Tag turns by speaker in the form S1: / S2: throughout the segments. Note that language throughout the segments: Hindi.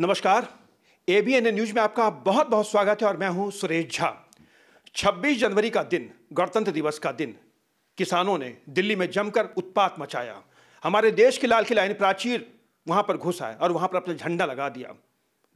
S1: नमस्कार एबीएन न्यूज में आपका बहुत बहुत स्वागत है और मैं हूं सुरेश झा 26 जनवरी का दिन गणतंत्र दिवस का दिन किसानों ने दिल्ली में जमकर उत्पात मचाया हमारे देश के लाल किला प्राचीर वहां पर घुस आए और वहां पर अपना झंडा लगा दिया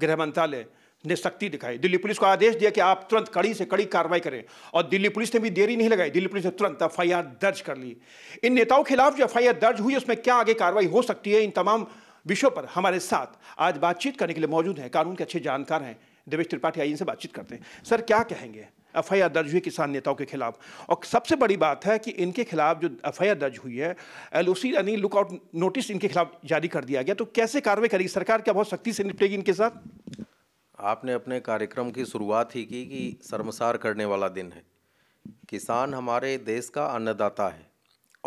S1: गृह मंत्रालय ने सख्ती दिखाई दिल्ली पुलिस को आदेश दिया कि आप तुरंत कड़ी से कड़ी कार्रवाई करें और दिल्ली पुलिस ने भी देरी नहीं लगाई दिल्ली पुलिस ने तुरंत एफ दर्ज कर ली इन नेताओं के खिलाफ जो एफ दर्ज हुई उसमें क्या आगे कार्रवाई हो सकती है इन तमाम विषयों पर हमारे साथ आज बातचीत करने के लिए मौजूद हैं कानून के अच्छे जानकार हैं देवेश त्रिपाठी आइए इनसे बातचीत करते हैं सर क्या कहेंगे एफ आई आर दर्ज हुई किसान नेताओं के खिलाफ और सबसे बड़ी बात है कि इनके खिलाफ जो एफ आई आर दर्ज हुई है एल ओ सी यानी लुकआउट नोटिस इनके खिलाफ जारी कर दिया गया तो कैसे कार्रवाई करेगी सरकार क्या बहुत सख्ती से निपटेगी इनके साथ
S2: आपने अपने कार्यक्रम की शुरुआत ही की कि शर्मसार करने वाला दिन है किसान हमारे देश का अन्नदाता है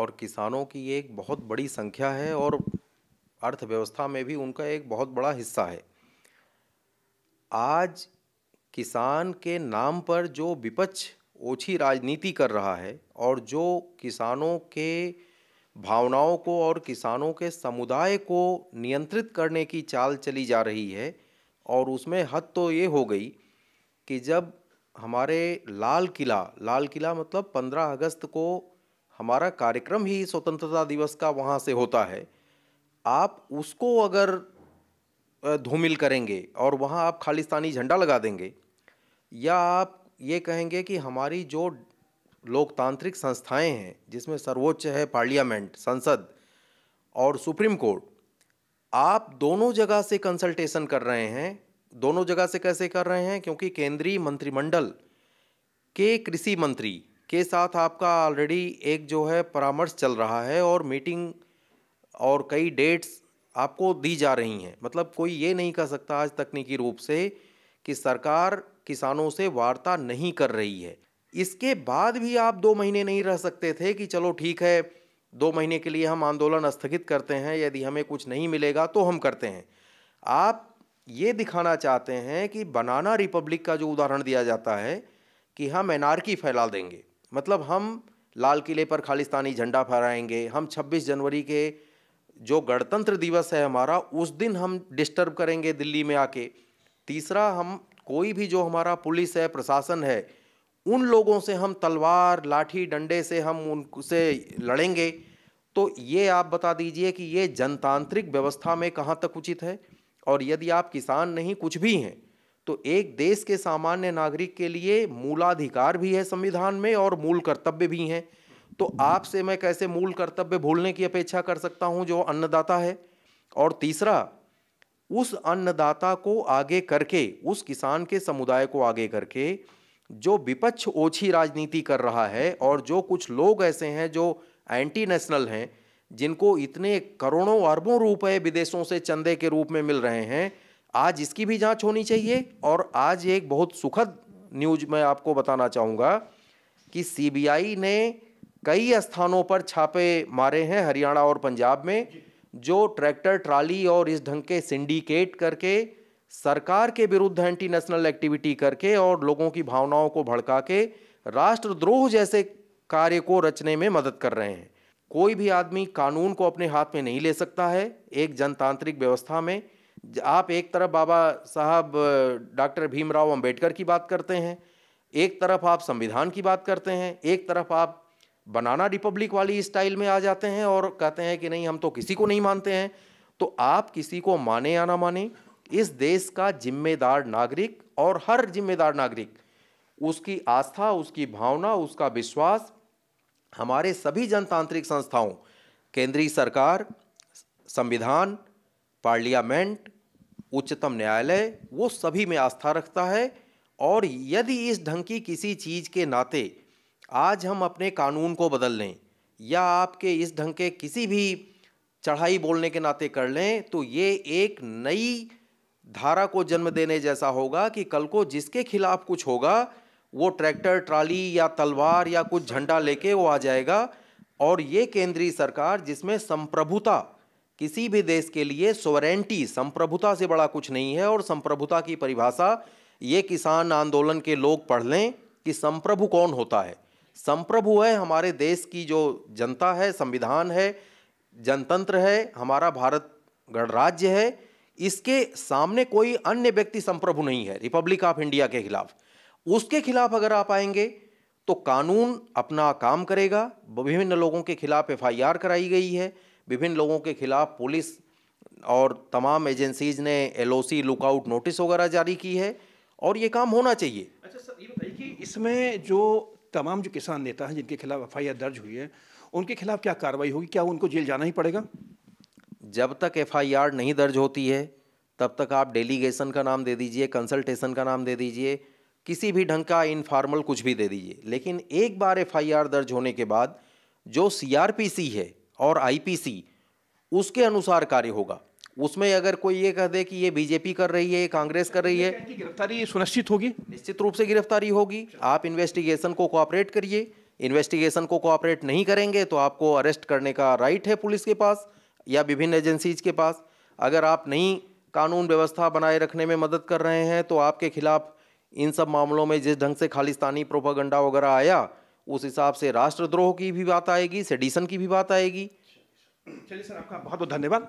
S2: और किसानों की एक बहुत बड़ी संख्या है और अर्थव्यवस्था में भी उनका एक बहुत बड़ा हिस्सा है आज किसान के नाम पर जो विपक्ष ओछी राजनीति कर रहा है और जो किसानों के भावनाओं को और किसानों के समुदाय को नियंत्रित करने की चाल चली जा रही है और उसमें हद तो ये हो गई कि जब हमारे लाल किला लाल किला मतलब 15 अगस्त को हमारा कार्यक्रम ही स्वतंत्रता दिवस का वहाँ से होता है आप उसको अगर धूमिल करेंगे और वहाँ आप खालिस्तानी झंडा लगा देंगे या आप ये कहेंगे कि हमारी जो लोकतांत्रिक संस्थाएं हैं जिसमें सर्वोच्च है पार्लियामेंट संसद और सुप्रीम कोर्ट आप दोनों जगह से कंसल्टेशन कर रहे हैं दोनों जगह से कैसे कर रहे हैं क्योंकि केंद्रीय मंत्रिमंडल के कृषि मंत्री के साथ आपका ऑलरेडी एक जो है परामर्श चल रहा है और मीटिंग और कई डेट्स आपको दी जा रही हैं मतलब कोई ये नहीं कह सकता आज तकनीकी रूप से कि सरकार किसानों से वार्ता नहीं कर रही है इसके बाद भी आप दो महीने नहीं रह सकते थे कि चलो ठीक है दो महीने के लिए हम आंदोलन स्थगित करते हैं यदि हमें कुछ नहीं मिलेगा तो हम करते हैं आप ये दिखाना चाहते हैं कि बनाना रिपब्लिक का जो उदाहरण दिया जाता है कि हम एनार्की फैला देंगे मतलब हम लाल किले पर खालिस्तानी झंडा फहराएंगे हम 26 जनवरी के जो गणतंत्र दिवस है हमारा उस दिन हम डिस्टर्ब करेंगे दिल्ली में आके तीसरा हम कोई भी जो हमारा पुलिस है प्रशासन है उन लोगों से हम तलवार लाठी डंडे से हम उनसे लड़ेंगे तो ये आप बता दीजिए कि ये जनतांत्रिक व्यवस्था में कहाँ तक उचित है और यदि आप किसान नहीं कुछ भी हैं तो एक देश के सामान्य नागरिक के लिए मूलाधिकार भी है संविधान में और मूल कर्तव्य भी हैं तो आपसे मैं कैसे मूल कर्तव्य भूलने की अपेक्षा कर सकता हूँ जो अन्नदाता है और तीसरा उस अन्नदाता को आगे करके उस किसान के समुदाय को आगे करके जो विपक्ष ओछी राजनीति कर रहा है और जो कुछ लोग ऐसे हैं जो एंटी नेशनल हैं जिनको इतने करोड़ों अरबों रुपए विदेशों से चंदे के रूप में मिल रहे हैं आज इसकी भी जांच होनी चाहिए और आज एक बहुत सुखद न्यूज मैं आपको बताना चाहूँगा कि सीबीआई ने कई स्थानों पर छापे मारे हैं हरियाणा और पंजाब में जो ट्रैक्टर ट्राली और इस ढंग के सिंडिकेट करके सरकार के विरुद्ध एंटी नेशनल एक्टिविटी करके और लोगों की भावनाओं को भड़का के राष्ट्रद्रोह जैसे कार्य को रचने में मदद कर रहे हैं कोई भी आदमी कानून को अपने हाथ में नहीं ले सकता है एक जनतांत्रिक व्यवस्था में आप एक तरफ बाबा साहब डॉक्टर भीमराव अंबेडकर की बात करते हैं एक तरफ आप संविधान की बात करते हैं एक तरफ आप बनाना रिपब्लिक वाली स्टाइल में आ जाते हैं और कहते हैं कि नहीं हम तो किसी को नहीं मानते हैं तो आप किसी को माने या ना माने इस देश का जिम्मेदार नागरिक और हर जिम्मेदार नागरिक उसकी आस्था उसकी भावना उसका विश्वास हमारे सभी जनतांत्रिक संस्थाओं केंद्रीय सरकार संविधान पार्लियामेंट उच्चतम न्यायालय वो सभी में आस्था रखता है और यदि इस ढंग की किसी चीज़ के नाते आज हम अपने कानून को बदल लें या आपके इस ढंग के किसी भी चढ़ाई बोलने के नाते कर लें तो ये एक नई धारा को जन्म देने जैसा होगा कि कल को जिसके खिलाफ कुछ होगा वो ट्रैक्टर ट्राली या तलवार या कुछ झंडा लेके वो आ जाएगा और ये केंद्रीय सरकार जिसमें संप्रभुता किसी भी देश के लिए सोवरेंटी संप्रभुता से बड़ा कुछ नहीं है और संप्रभुता की परिभाषा ये किसान आंदोलन के लोग पढ़ लें कि संप्रभु कौन होता है संप्रभु है हमारे देश की जो जनता है संविधान है जनतंत्र है हमारा भारत गणराज्य है इसके सामने कोई अन्य व्यक्ति संप्रभु नहीं है रिपब्लिक ऑफ इंडिया के खिलाफ उसके खिलाफ अगर आप आएंगे तो कानून अपना काम करेगा विभिन्न लोगों के खिलाफ एफआईआर कराई गई है विभिन्न लोगों के खिलाफ पुलिस और तमाम एजेंसीज ने एलओसी लुकआउट नोटिस वगैरह जारी की है और ये काम होना चाहिए अच्छा सर
S1: ये बताइए कि इसमें जो तमाम जो किसान नेता हैं जिनके खिलाफ एफ दर्ज हुई है उनके खिलाफ क्या कार्रवाई होगी क्या
S2: उनको जेल जाना ही पड़ेगा जब तक एफ नहीं दर्ज होती है तब तक आप डेलीगेशन का नाम दे दीजिए कंसल्टेशन का नाम दे दीजिए किसी भी ढंग का इनफॉर्मल कुछ भी दे दीजिए लेकिन एक बार एफ दर्ज होने के बाद जो सी है और आई उसके अनुसार कार्य होगा उसमें अगर कोई ये कह दे कि ये बीजेपी कर रही है कांग्रेस कर रही है गिरफ्तारी सुनिश्चित होगी निश्चित रूप से गिरफ्तारी होगी आप इन्वेस्टिगेशन को कोऑपरेट करिए इन्वेस्टिगेशन को कोऑपरेट नहीं करेंगे तो आपको अरेस्ट करने का राइट है पुलिस के पास या विभिन्न एजेंसीज के पास अगर आप नहीं कानून व्यवस्था बनाए रखने में मदद कर रहे हैं तो आपके खिलाफ इन सब मामलों में जिस ढंग से खालिस्तानी प्रोपागंडा वगैरह आया उस हिसाब से राष्ट्रद्रोह की भी बात आएगी सेडिशन की भी बात आएगी चलिए सर आपका बहुत बहुत धन्यवाद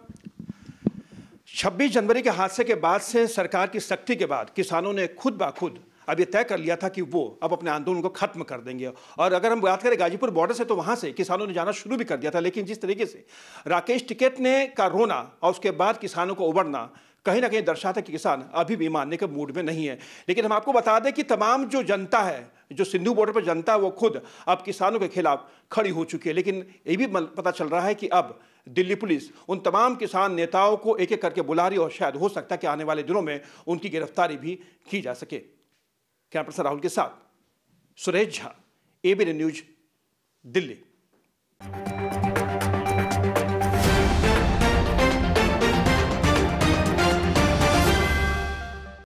S2: 26 जनवरी के हादसे के बाद
S1: से सरकार की सख्ती के बाद किसानों ने खुद ब खुद अब ये तय कर लिया था कि वो अब अपने आंदोलन को खत्म कर देंगे और अगर हम बात करें गाजीपुर बॉर्डर से तो वहां से किसानों ने जाना शुरू भी कर दिया था लेकिन जिस तरीके से राकेश टिकेट ने का रोना और उसके बाद किसानों को उबड़ना कहीं ना कहीं दर्शाता है कि किसान अभी भी मानने के मूड में नहीं है लेकिन हम आपको बता दें कि तमाम जो जनता है जो सिंधु बॉर्डर पर जनता है वो खुद अब किसानों के खिलाफ खड़ी हो चुकी है लेकिन ये भी पता चल रहा है कि अब दिल्ली पुलिस उन तमाम किसान नेताओं को एक एक करके बुला रही और शायद हो सकता है कि आने वाले दिनों में उनकी गिरफ्तारी भी की जा सके क्या पर्सन राहुल के साथ सुरेश झा एबीएन न्यूज दिल्ली